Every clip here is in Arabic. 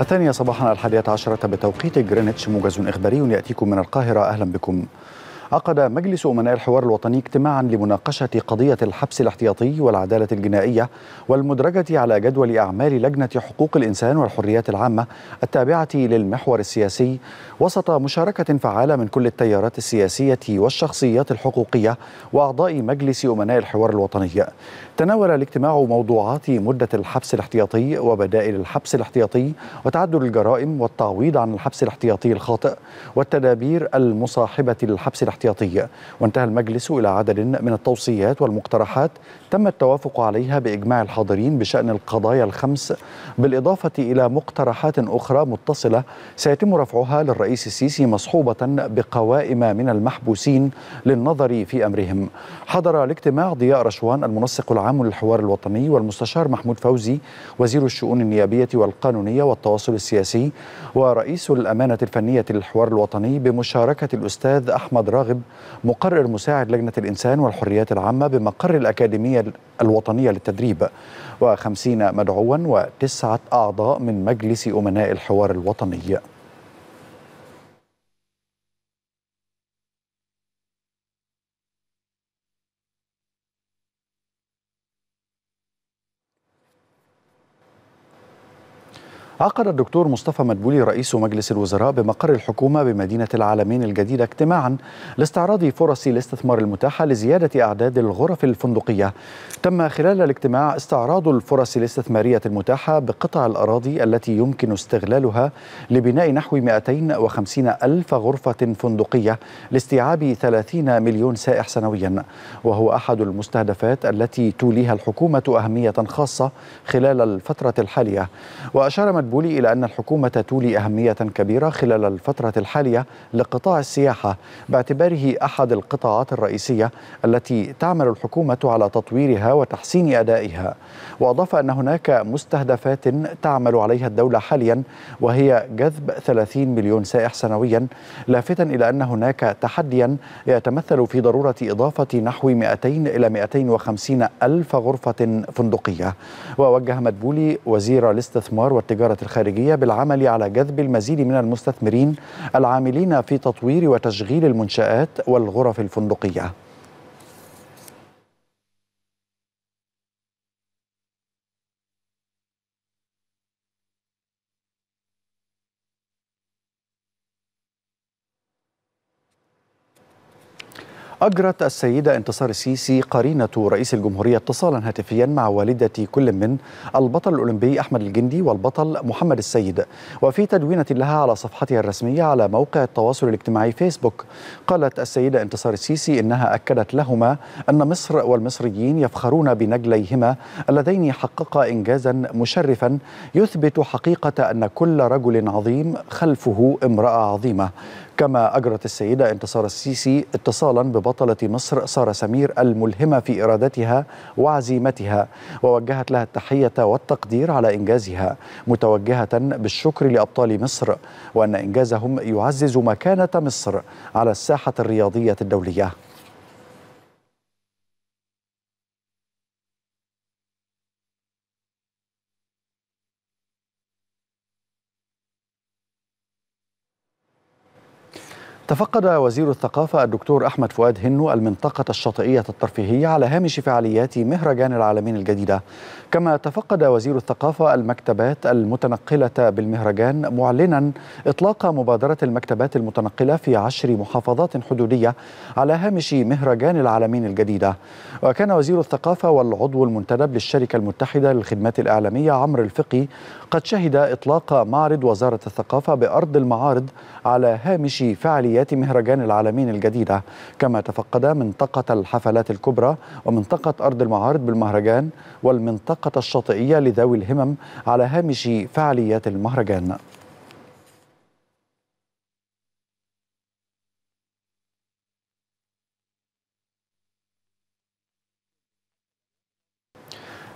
الثانية صباحا الحادية عشرة بتوقيت جرينتش موجز إخباري يأتيكم من القاهرة أهلا بكم عقد مجلس أمناء الحوار الوطني اجتماعا لمناقشة قضية الحبس الاحتياطي والعدالة الجنائية والمدرجة على جدول أعمال لجنة حقوق الإنسان والحريات العامة التابعة للمحور السياسي وسط مشاركة فعالة من كل التيارات السياسية والشخصيات الحقوقية وأعضاء مجلس أمناء الحوار الوطني تناول الاجتماع موضوعات مدة الحبس الاحتياطي وبدائل الحبس الاحتياطي وتعدد الجرائم والتعويض عن الحبس الاحتياطي الخاطئ والتدابير المصاحبة للحبس الاحتياطي الاحتياطية وانتهى المجلس إلى عدد من التوصيات والمقترحات تم التوافق عليها بإجماع الحاضرين بشأن القضايا الخمس بالإضافة إلى مقترحات أخرى متصلة سيتم رفعها للرئيس السيسي مصحوبة بقوائم من المحبوسين للنظر في أمرهم حضر الاجتماع ضياء رشوان المنسق العام للحوار الوطني والمستشار محمود فوزي وزير الشؤون النيابية والقانونية والتواصل السياسي ورئيس الأمانة الفنية للحوار الوطني بمشاركة الأستاذ أحمد راغب راغب مقرر مساعد لجنة الإنسان والحريات العامة بمقر الأكاديمية الوطنية للتدريب وخمسين مدعوا وتسعة أعضاء من مجلس أمناء الحوار الوطني عقد الدكتور مصطفى مدبولي رئيس مجلس الوزراء بمقر الحكومة بمدينة العالمين الجديدة اجتماعا لاستعراض فرص الاستثمار المتاحة لزيادة أعداد الغرف الفندقية تم خلال الاجتماع استعراض الفرص الاستثمارية المتاحة بقطع الأراضي التي يمكن استغلالها لبناء نحو 250 ألف غرفة فندقية لاستيعاب 30 مليون سائح سنويا وهو أحد المستهدفات التي توليها الحكومة أهمية خاصة خلال الفترة الحالية وأشار بولي إلى أن الحكومة تولي أهمية كبيرة خلال الفترة الحالية لقطاع السياحة باعتباره أحد القطاعات الرئيسية التي تعمل الحكومة على تطويرها وتحسين أدائها وأضاف أن هناك مستهدفات تعمل عليها الدولة حاليا وهي جذب 30 مليون سائح سنويا لافتا إلى أن هناك تحديا يتمثل في ضرورة إضافة نحو 200 إلى 250 ألف غرفة فندقية ووجه مدبولي وزير الاستثمار والتجارة الخارجية بالعمل على جذب المزيد من المستثمرين العاملين في تطوير وتشغيل المنشآت والغرف الفندقية أجرت السيدة انتصار السيسي قرينة رئيس الجمهورية اتصالا هاتفيا مع والدة كل من البطل الأولمبي أحمد الجندي والبطل محمد السيد وفي تدوينة لها على صفحتها الرسمية على موقع التواصل الاجتماعي فيسبوك قالت السيدة انتصار السيسي إنها أكدت لهما أن مصر والمصريين يفخرون بنجليهما اللذين حققا إنجازا مشرفا يثبت حقيقة أن كل رجل عظيم خلفه امرأة عظيمة كما أجرت السيدة انتصار السيسي اتصالا ببطل بطلة مصر سارة سمير الملهمة في إرادتها وعزيمتها ووجهت لها التحية والتقدير على إنجازها متوجهة بالشكر لأبطال مصر وأن إنجازهم يعزز مكانة مصر على الساحة الرياضية الدولية تفقد وزير الثقافة الدكتور أحمد فؤاد هنو المنطقة الشاطئية الترفيهية على هامش فعاليات مهرجان العالمين الجديدة كما تفقد وزير الثقافة المكتبات المتنقلة بالمهرجان معلنا إطلاق مبادرة المكتبات المتنقلة في عشر محافظات حدودية على هامش مهرجان العالمين الجديدة وكان وزير الثقافة والعضو المنتدب للشركة المتحدة للخدمات الإعلامية عمرو الفقي قد شهد إطلاق معرض وزارة الثقافة بأرض المعارض على هامش فعاليات فعاليات مهرجان العالمين الجديدة كما تفقد منطقة الحفلات الكبرى ومنطقة أرض المعارض بالمهرجان والمنطقة الشاطئية لذوي الهمم على هامش فعاليات المهرجان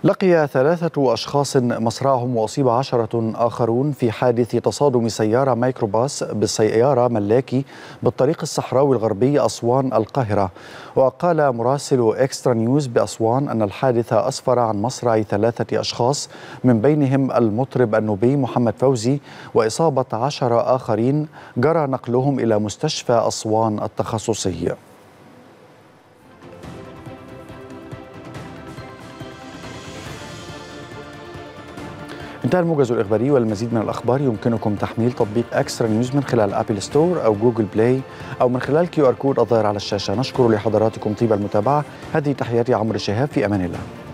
لقي ثلاثة أشخاص مصرعهم وأصيب عشرة آخرون في حادث تصادم سيارة ميكروباص بالسيارة ملاكي بالطريق الصحراوي الغربي أسوان القاهرة وقال مراسل إكسترا نيوز بأسوان أن الحادث أسفر عن مصرع ثلاثة أشخاص من بينهم المطرب النوبي محمد فوزي وإصابة عشر آخرين جرى نقلهم إلى مستشفى أسوان التخصصي انتهى الموجز الإخباري والمزيد من الأخبار يمكنكم تحميل تطبيق أكسترا نيوز من خلال أبل ستور أو جوجل بلاي أو من خلال كيو آر كود الظاهر على الشاشة نشكر لحضراتكم طيب المتابعة هذه تحياتي عمرو شهاب في أمان الله